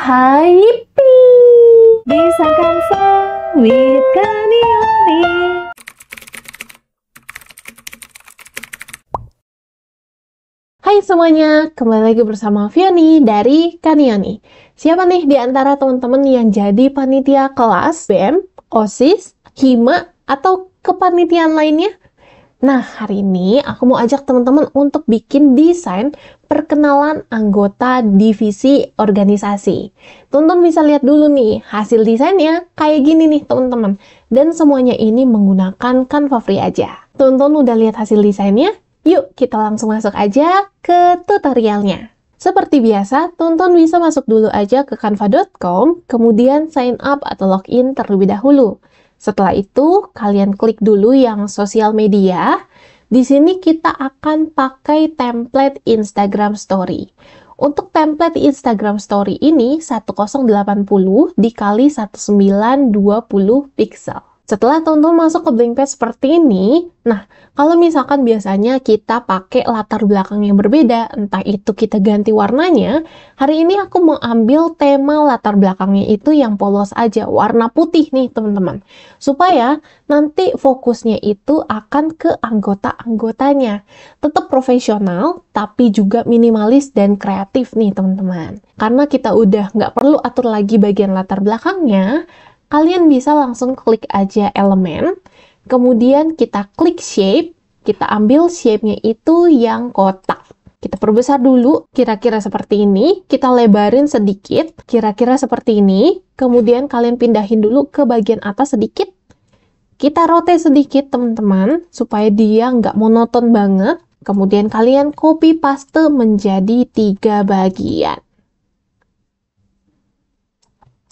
hai Bisa disangkan sawit kanioni Hai semuanya, kembali lagi bersama Fiani dari Kaniani Siapa nih di antara teman-teman yang jadi panitia kelas BM, OSIS, HIMA, atau kepanitiaan lainnya? Nah, hari ini aku mau ajak teman-teman untuk bikin desain perkenalan anggota divisi organisasi. Tonton bisa lihat dulu nih, hasil desainnya kayak gini nih teman-teman. Dan semuanya ini menggunakan Canva Free aja. Tonton udah lihat hasil desainnya? Yuk, kita langsung masuk aja ke tutorialnya. Seperti biasa, tonton bisa masuk dulu aja ke canva.com, kemudian sign up atau login terlebih dahulu. Setelah itu, kalian klik dulu yang sosial media. Di sini kita akan pakai template Instagram Story. Untuk template Instagram Story ini 1080 dikali 1920 pixel. Setelah tonton masuk ke blank page seperti ini, nah kalau misalkan biasanya kita pakai latar belakang yang berbeda, entah itu kita ganti warnanya, hari ini aku mau ambil tema latar belakangnya itu yang polos aja, warna putih nih teman-teman. Supaya nanti fokusnya itu akan ke anggota-anggotanya. Tetap profesional, tapi juga minimalis dan kreatif nih teman-teman. Karena kita udah nggak perlu atur lagi bagian latar belakangnya, kalian bisa langsung klik aja elemen, kemudian kita klik shape, kita ambil shape-nya itu yang kotak. Kita perbesar dulu, kira-kira seperti ini, kita lebarin sedikit, kira-kira seperti ini, kemudian kalian pindahin dulu ke bagian atas sedikit, kita rotate sedikit teman-teman, supaya dia nggak monoton banget, kemudian kalian copy paste menjadi tiga bagian.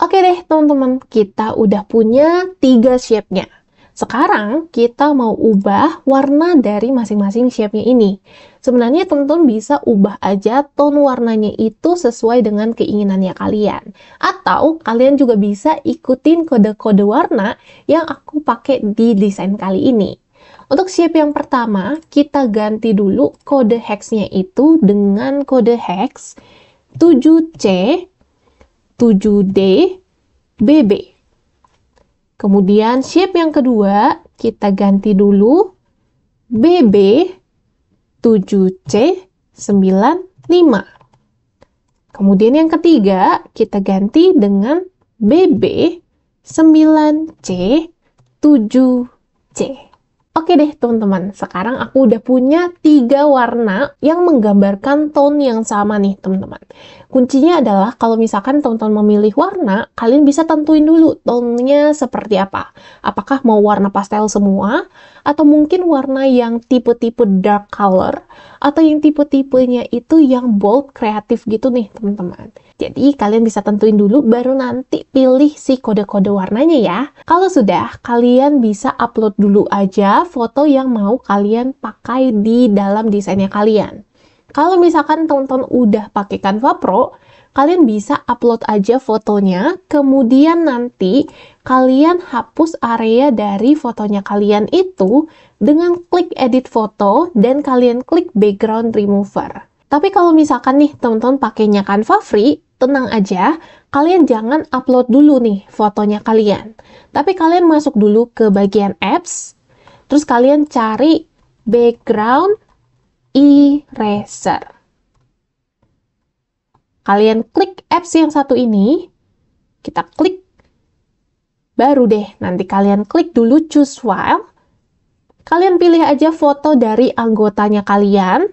Oke deh teman-teman, kita udah punya tiga shape-nya. Sekarang kita mau ubah warna dari masing-masing shape-nya ini. Sebenarnya teman-teman bisa ubah aja tone warnanya itu sesuai dengan keinginannya kalian. Atau kalian juga bisa ikutin kode-kode warna yang aku pakai di desain kali ini. Untuk shape yang pertama, kita ganti dulu kode hex-nya itu dengan kode hex 7C 7D BB. Kemudian shape yang kedua kita ganti dulu BB 7C 95. Kemudian yang ketiga kita ganti dengan BB 9C 7C. Oke deh teman-teman, sekarang aku udah punya tiga warna yang menggambarkan tone yang sama nih teman-teman. Kuncinya adalah kalau misalkan teman-teman memilih warna, kalian bisa tentuin dulu tone-nya seperti apa. Apakah mau warna pastel semua, atau mungkin warna yang tipe-tipe dark color, atau yang tipe-tipenya itu yang bold, kreatif gitu nih teman-teman. Jadi kalian bisa tentuin dulu baru nanti pilih si kode-kode warnanya ya. Kalau sudah, kalian bisa upload dulu aja foto yang mau kalian pakai di dalam desainnya kalian. Kalau misalkan teman-teman udah pakai Canva Pro, kalian bisa upload aja fotonya, kemudian nanti kalian hapus area dari fotonya kalian itu dengan klik edit foto dan kalian klik background remover. Tapi kalau misalkan nih teman-teman pakainya Canva Free, Tenang aja, kalian jangan upload dulu nih fotonya kalian. Tapi kalian masuk dulu ke bagian apps, terus kalian cari background eraser. Kalian klik apps yang satu ini, kita klik, baru deh nanti kalian klik dulu choose file, kalian pilih aja foto dari anggotanya kalian,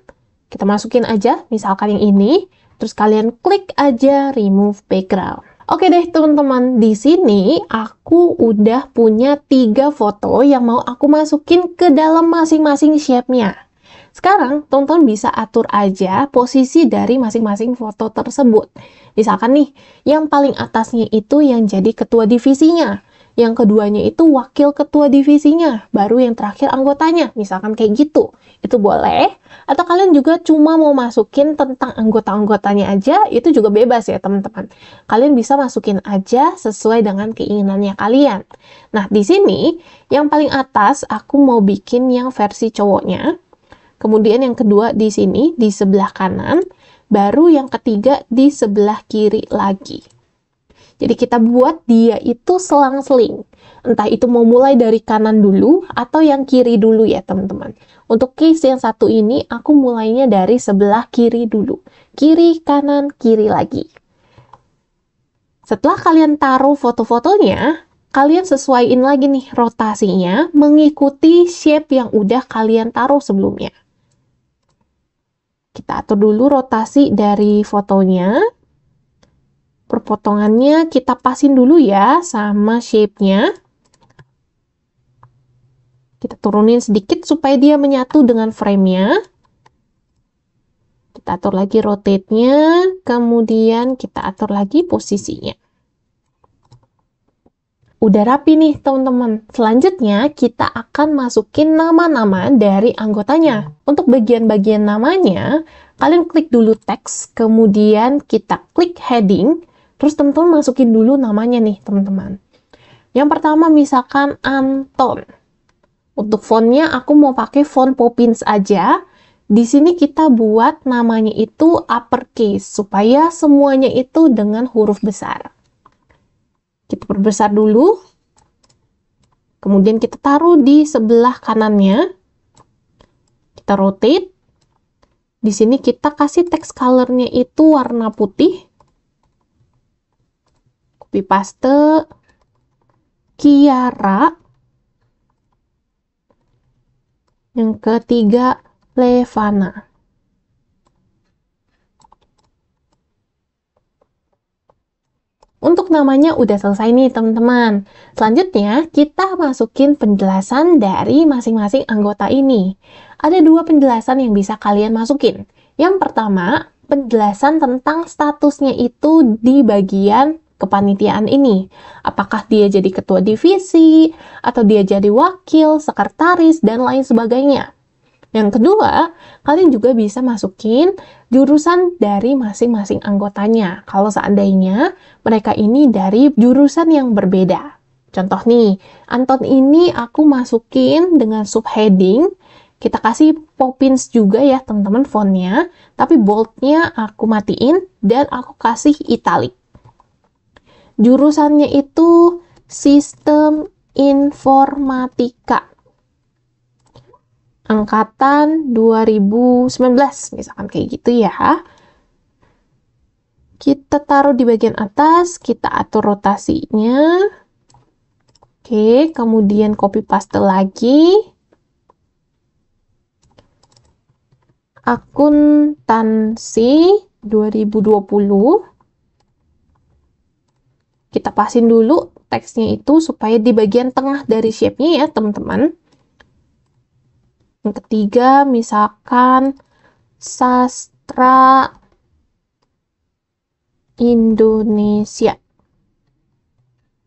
kita masukin aja misalkan yang ini, Terus kalian klik aja remove background. Oke deh teman-teman, di sini aku udah punya tiga foto yang mau aku masukin ke dalam masing-masing shape-nya. Sekarang tonton bisa atur aja posisi dari masing-masing foto tersebut. Misalkan nih, yang paling atasnya itu yang jadi ketua divisinya. Yang keduanya itu wakil ketua divisinya, baru yang terakhir anggotanya, misalkan kayak gitu. Itu boleh. Atau kalian juga cuma mau masukin tentang anggota-anggotanya aja, itu juga bebas ya teman-teman. Kalian bisa masukin aja sesuai dengan keinginannya kalian. Nah, di sini yang paling atas aku mau bikin yang versi cowoknya. Kemudian yang kedua di sini di sebelah kanan, baru yang ketiga di sebelah kiri lagi. Jadi kita buat dia itu selang-seling. Entah itu mau mulai dari kanan dulu atau yang kiri dulu ya teman-teman. Untuk case yang satu ini aku mulainya dari sebelah kiri dulu. Kiri, kanan, kiri lagi. Setelah kalian taruh foto-fotonya, kalian sesuaiin lagi nih rotasinya mengikuti shape yang udah kalian taruh sebelumnya. Kita atur dulu rotasi dari fotonya perpotongannya kita pasin dulu ya sama shape-nya. Kita turunin sedikit supaya dia menyatu dengan frame-nya. Kita atur lagi rotate-nya, kemudian kita atur lagi posisinya. Udah rapi nih teman-teman. Selanjutnya kita akan masukin nama-nama dari anggotanya. Untuk bagian-bagian namanya, kalian klik dulu teks, kemudian kita klik heading, Terus teman-teman masukin dulu namanya nih teman-teman. Yang pertama misalkan Anton. Untuk fontnya aku mau pakai font Poppins aja. Di sini kita buat namanya itu uppercase supaya semuanya itu dengan huruf besar. Kita perbesar dulu. Kemudian kita taruh di sebelah kanannya. Kita rotate. Di sini kita kasih text color-nya itu warna putih copy paste Kiara yang ketiga Levana Untuk namanya udah selesai nih teman-teman. Selanjutnya kita masukin penjelasan dari masing-masing anggota ini. Ada dua penjelasan yang bisa kalian masukin. Yang pertama, penjelasan tentang statusnya itu di bagian kepanitiaan ini. Apakah dia jadi ketua divisi, atau dia jadi wakil, sekretaris, dan lain sebagainya. Yang kedua, kalian juga bisa masukin jurusan dari masing-masing anggotanya. Kalau seandainya mereka ini dari jurusan yang berbeda. Contoh nih, Anton ini aku masukin dengan subheading kita kasih popins juga ya teman-teman fontnya, tapi boldnya aku matiin dan aku kasih italic. Jurusannya itu Sistem Informatika. Angkatan 2019, misalkan kayak gitu ya. Kita taruh di bagian atas, kita atur rotasinya. Oke, kemudian copy paste lagi. Akuntansi 2020 kita pasin dulu teksnya itu supaya di bagian tengah dari shape-nya ya teman-teman. Yang ketiga misalkan sastra Indonesia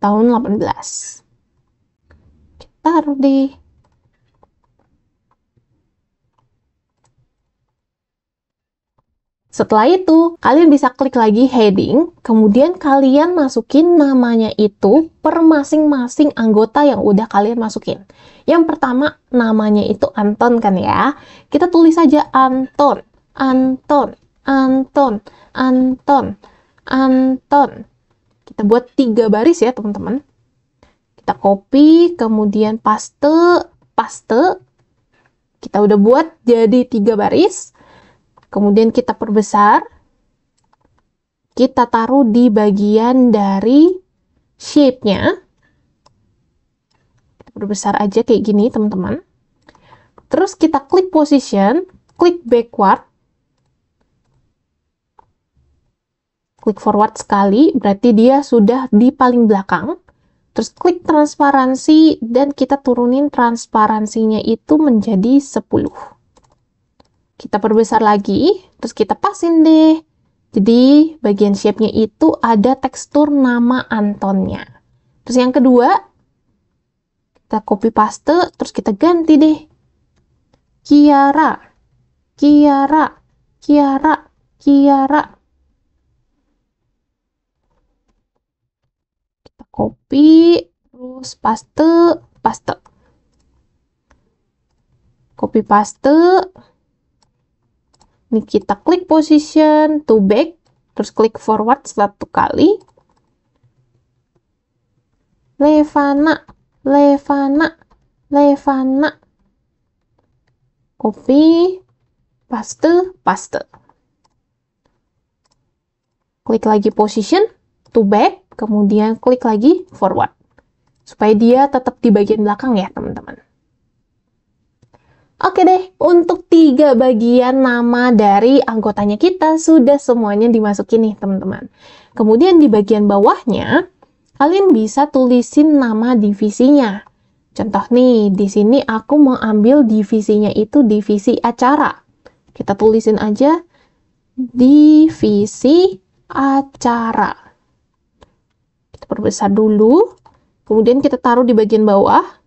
tahun 18. Kita taruh di. Setelah itu, kalian bisa klik lagi heading, kemudian kalian masukin namanya itu per masing-masing anggota yang udah kalian masukin. Yang pertama, namanya itu Anton kan ya. Kita tulis saja Anton, Anton, Anton, Anton, Anton. Kita buat tiga baris ya, teman-teman. Kita copy, kemudian paste, paste. Kita udah buat jadi tiga baris Kemudian kita perbesar. Kita taruh di bagian dari shape-nya. Kita perbesar aja kayak gini, teman-teman. Terus kita klik position, klik backward. Klik forward sekali, berarti dia sudah di paling belakang. Terus klik transparansi dan kita turunin transparansinya itu menjadi 10 kita perbesar lagi, terus kita pasin deh. Jadi bagian shape-nya itu ada tekstur nama Antonnya. Terus yang kedua, kita copy paste, terus kita ganti deh. Kiara, Kiara, Kiara, Kiara. Kita copy, terus paste, paste. Copy paste, ini kita klik position to back, terus klik forward satu kali. Levana, Levana, Levana. Copy, paste, paste. Klik lagi position, to back, kemudian klik lagi forward. Supaya dia tetap di bagian belakang ya, teman-teman. Oke deh, untuk tiga bagian nama dari anggotanya kita sudah semuanya dimasukin nih teman-teman. Kemudian di bagian bawahnya, kalian bisa tulisin nama divisinya. Contoh nih, di sini aku mau ambil divisinya itu divisi acara. Kita tulisin aja divisi acara. Kita perbesar dulu, kemudian kita taruh di bagian bawah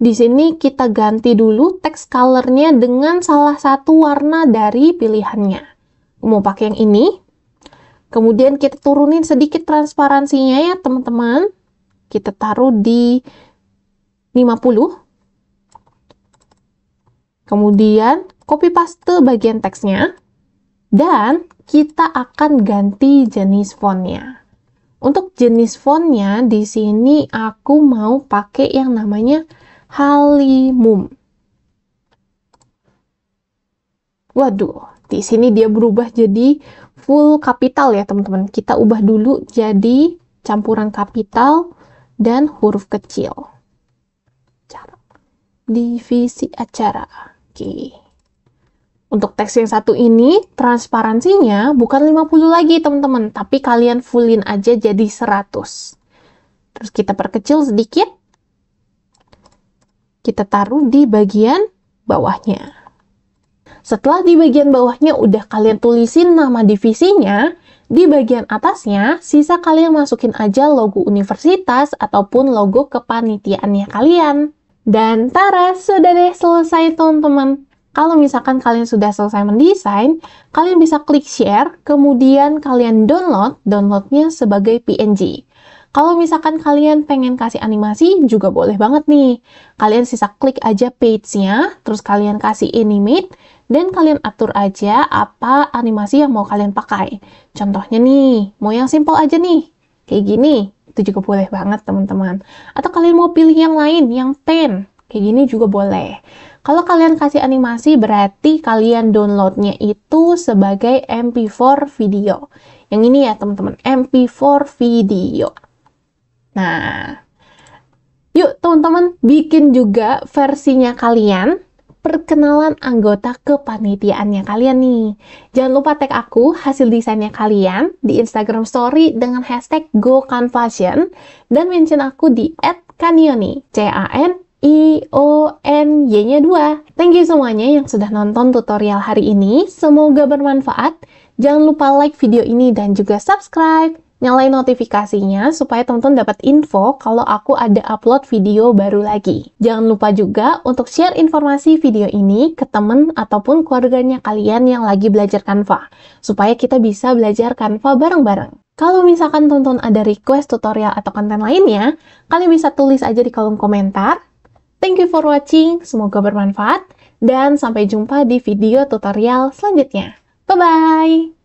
di sini kita ganti dulu text colornya dengan salah satu warna dari pilihannya. Mau pakai yang ini. Kemudian kita turunin sedikit transparansinya ya teman-teman. Kita taruh di 50. Kemudian copy paste bagian teksnya. Dan kita akan ganti jenis fontnya. Untuk jenis fontnya di sini aku mau pakai yang namanya halimum. Waduh, di sini dia berubah jadi full kapital ya teman-teman. Kita ubah dulu jadi campuran kapital dan huruf kecil. Cara. Divisi acara. Oke. Untuk teks yang satu ini, transparansinya bukan 50 lagi teman-teman, tapi kalian fullin aja jadi 100. Terus kita perkecil sedikit, kita taruh di bagian bawahnya. Setelah di bagian bawahnya udah kalian tulisin nama divisinya, di bagian atasnya, sisa kalian masukin aja logo universitas ataupun logo kepanitiaannya kalian. Dan tara, sudah deh selesai teman-teman. Kalau misalkan kalian sudah selesai mendesain, kalian bisa klik share, kemudian kalian download, downloadnya sebagai PNG. Kalau misalkan kalian pengen kasih animasi, juga boleh banget nih. Kalian sisa klik aja page-nya, terus kalian kasih animate, dan kalian atur aja apa animasi yang mau kalian pakai. Contohnya nih, mau yang simple aja nih, kayak gini. Itu juga boleh banget, teman-teman. Atau kalian mau pilih yang lain, yang pen, kayak gini juga boleh. Kalau kalian kasih animasi, berarti kalian downloadnya itu sebagai MP4 video. Yang ini ya teman-teman, MP4 video. Nah, yuk teman-teman bikin juga versinya kalian perkenalan anggota kepanitiaannya kalian nih. Jangan lupa tag aku hasil desainnya kalian di Instagram story dengan hashtag gocanfashion dan mention aku di @kanioni, C A N I O N Y-nya 2. Thank you semuanya yang sudah nonton tutorial hari ini. Semoga bermanfaat. Jangan lupa like video ini dan juga subscribe nyalain notifikasinya supaya teman-teman dapat info kalau aku ada upload video baru lagi. Jangan lupa juga untuk share informasi video ini ke teman ataupun keluarganya kalian yang lagi belajar kanva supaya kita bisa belajar kanva bareng-bareng. Kalau misalkan tonton ada request tutorial atau konten lainnya, kalian bisa tulis aja di kolom komentar. Thank you for watching, semoga bermanfaat, dan sampai jumpa di video tutorial selanjutnya. Bye-bye!